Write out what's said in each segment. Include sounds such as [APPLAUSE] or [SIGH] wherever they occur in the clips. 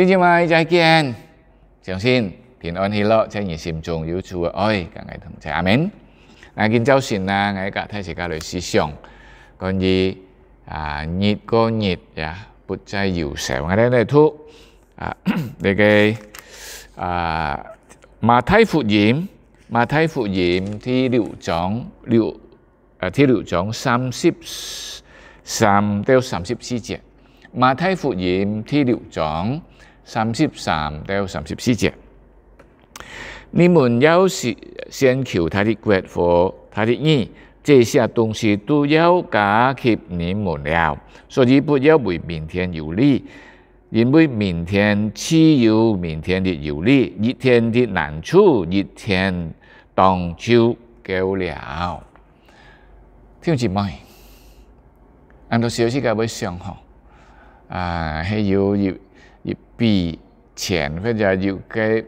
Tijimai Jaikian 정신 thiền hi lợ chạy nhị xìm trùng yếu chúa ơi cả ngày thầm chạy amen à kinh cháu xin na ngài cả thay chỉ cả lời xì xiong còn gì à nhịt cô nhịt dạ bút chạy yếu sẹo ngày đây này thu à [CLEARS THROAT] để cái à mà thay phụ diễm mà thay phụ diễm thì liệu chọn liệu à, thì liệu chọn sam ship sam tiêu sam ship chi mà thay phụ diễm thì liệu chọn 三十三到三十四节，你们要是先求他的国佛，他的衣，这些东西都要加给你们了。所以不要为明天忧虑，因为明天自有明天的忧虑，一天的难处，一天当就够了。听明白？难道小时个会想好？啊，还有有。一比钱或者要嘅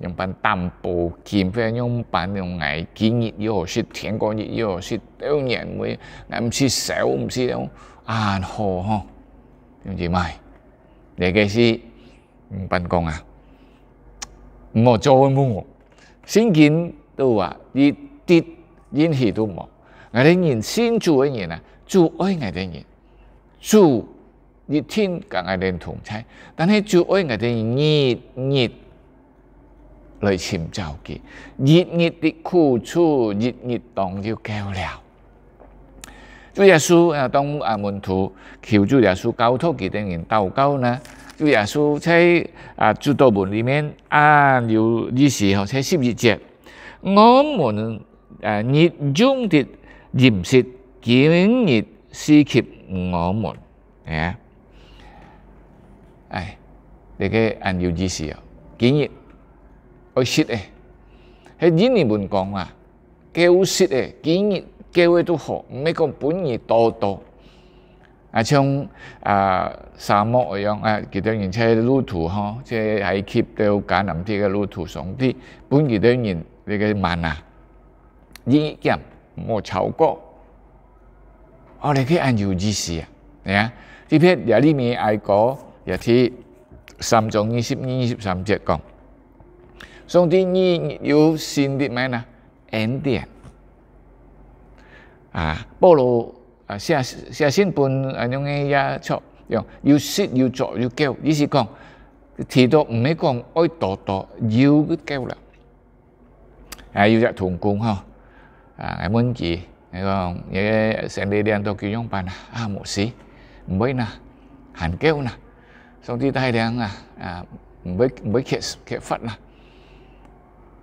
用辦淡布劍，或者用辦用危堅熱又是天光熱又是當然會，唔是少唔是用啊好嗬，點知咪？你嘅是唔辦公啊？我做冇我，先見都話你啲演戲都冇，我哋人先做嘅人啊，做愛我哋人做。熱天梗係令同妻，但係最愛我哋熱熱嚟尋找佢，熱熱的苦處，熱熱當就夠了。主耶穌啊，當啊門徒求主耶穌教導佢哋人禱告呢，主耶穌在啊主道門裡面啊有二十號在十二節，我們啊熱衷的飲食，今日施給我們，啊。哎，这个按照指示哦，今日愛食誒，係印尼文講啊，叫食誒，今日叫嘅都好，唔係講本日多多。啊，像啊沙漠一樣啊，佢哋人車路途嗬，即係喺 keep 到簡南啲嘅路途上啲，本佢哋人你嘅慢啊，意見冇超過，我哋可以按照指示啊，你啊，呢篇有啲咩嗌過？一啲三章二十二、二十三節講，上帝你有新的咩呢？恩典啊，保羅啊寫寫信本啊種嘅嘢出，用要説要做要叫，意思講提到唔係講愛多多要叫啦，啊要隻同工呵，啊係問字，你講嘢成日啲人都叫樣辦啊，冇事，唔會嗱，行叫嗱。xong tí tay thì ăn à, à với với cái cái phát là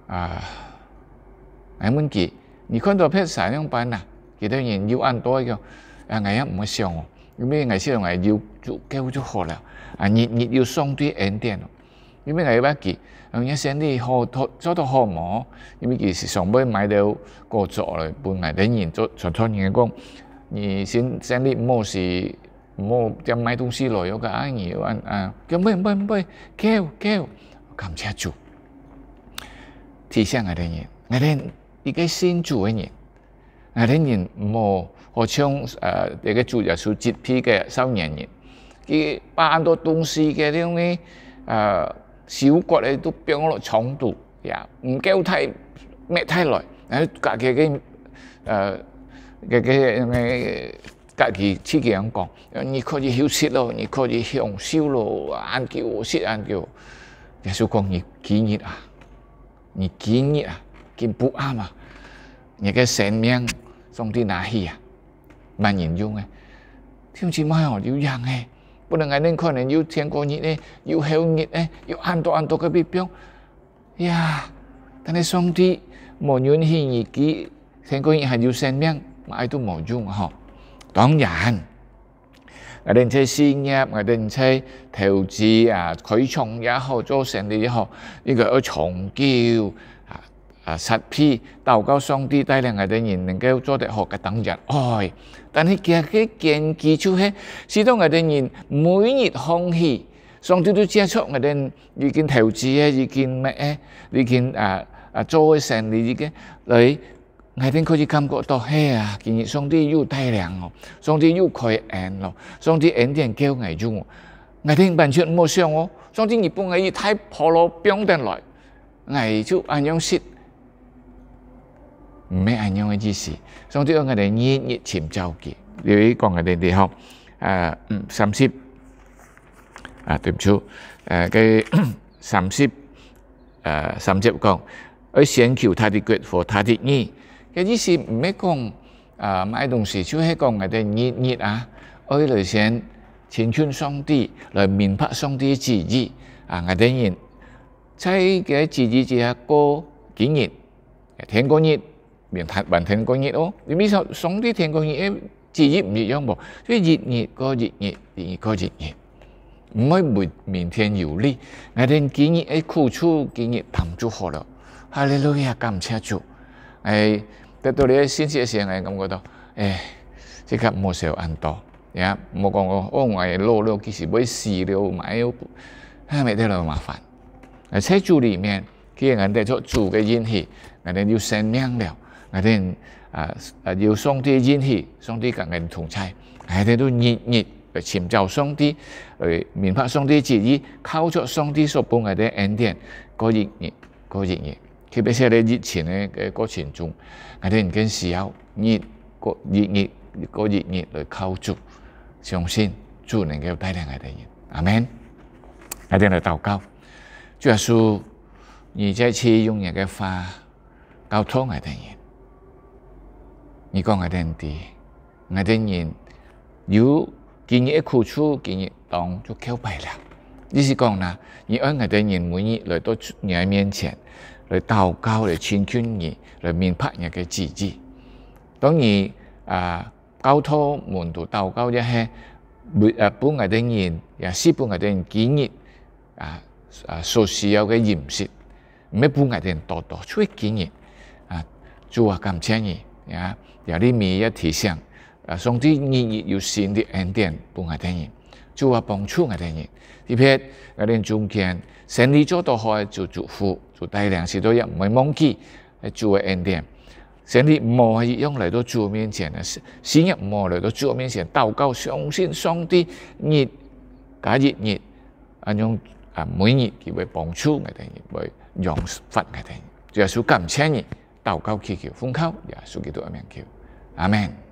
à anh muốn gì 你看到片啥样办呐？其他人要按多一個，啊我也唔會上喎。因為我先我要做夠就好了，啊你你要相對遠點咯。因為我要記，我一先你好做做到好冇，因為其實上尾買到個作嚟，本來等人做傳統人講，你先先你唔好是。뭐 짬마이 동시로 여가 아니에요 아 겸배 겸배 개우 개우 감사주 티샹 아래니 아래 이게 신주에니 아래니 뭐 어청 아 내가 주 야수 집피게 삼년이 이 반도 동시게 내용이 아 시우거래 또 병으로 정도 야음 깨우 타이 매 타이 러이 가게 게 어, cái cái 家己自己講，你可以休息咯，你可以享受咯，按叫休息，按叫。你數讲你今日啊？你今日啊？幾不安啊？你个生命喪啲哪啲啊？蛮严重诶，點知咩哦？有樣诶，不能嗌你可能有天過日诶，有休日诶，有很多很多个別表。呀，但係上帝冇允许你氣，天過日还有生命，那都冇用嚇。當然，我哋在事业，我哋在投资啊、開創也好、做生意也好，呢個要成就啊、啊实批投靠上帝，带领我哋人能夠做得學嘅等人愛。但係其實嘅根基础去，始終我哋人每日空氣，上帝都接出我哋遇見投资嘅、遇見咩嘅、遇見啊啊做生意嘅，你。那天开始感觉到，嘿啊，今日上帝又带领哦，上帝又开恩咯，上帝恩典叫我用。我天完全冇想哦，上帝日本我伊太破咯，冰定来，我就安样食，唔咩安样嘅意思。上帝我哋日日尋找佢，留意講我哋地方，誒三十，啊對唔住，誒佢三十，誒三十講，佢先求他的國和他的義。嘅意思唔係講啊买东西，就要讲我嗰啲熱啊，嗰啲先似前村雙来明白拍雙啲紙啊，我啲人猜嘅紙紙只係过幾熱，天过熱，明天本天过熱哦，你咪收雙啲天光熱，紙紙唔一样抱，所以熱熱過熱熱，熱熱過熱熱，唔可以每明天有利，嗰啲幾熱，诶苦出幾熱糖就好咯，係你攞嘢減切住，誒。得到你新时候，我感觉到，哎，这个要事多，安妥，呀，没讲我，哦，我老了，其实不会事儿，就买，没得了麻烦。在主里面，给人的主个恩惠，给人就生亮了，给人啊啊，有上帝恩惠，上帝给人同在，哎，人都日日寻找上帝，哎，明白上帝旨意，靠着上帝所给我们的恩典，过日日，过日日。佢俾曬你熱錢咧，嘅过程中，我啲人嘅時候熱個熱熱個熱熱嚟救助，相信就能够带領嗰啲人。阿門，我哋嚟祷告。假如你再去用嘅话教通我啲人，你講嗰啲人，嗰啲人有見嘢一苦楚，見嘢当就跪拜了。於是讲啦，你家我啲人每日来到人面前。嚟道教嚟劝劝你，嚟明白人嘅自己。当然，啊，教徒門徒道教一些，每啊本外的人也是本外的人幾頁，啊啊，所需要嘅饮食，唔係本外哋人多多出幾頁，啊，做啊咁谢你啊，有啲咩嘢提上，啊，甚至日日要先啲恩典本外的人。主会帮助我们的。特别，我们中间，神力做到何就祝福，就带领许多人，唔会忘记来主的恩典。神力，莫系用嚟到主面前的，时时刻莫嚟到主面前祷告，相信上帝日加日日，啊种啊每日佢会帮助我们的，会让发我人，的。要稣感谢你，祷告祈求，奉靠耶稣基督的名求，阿门。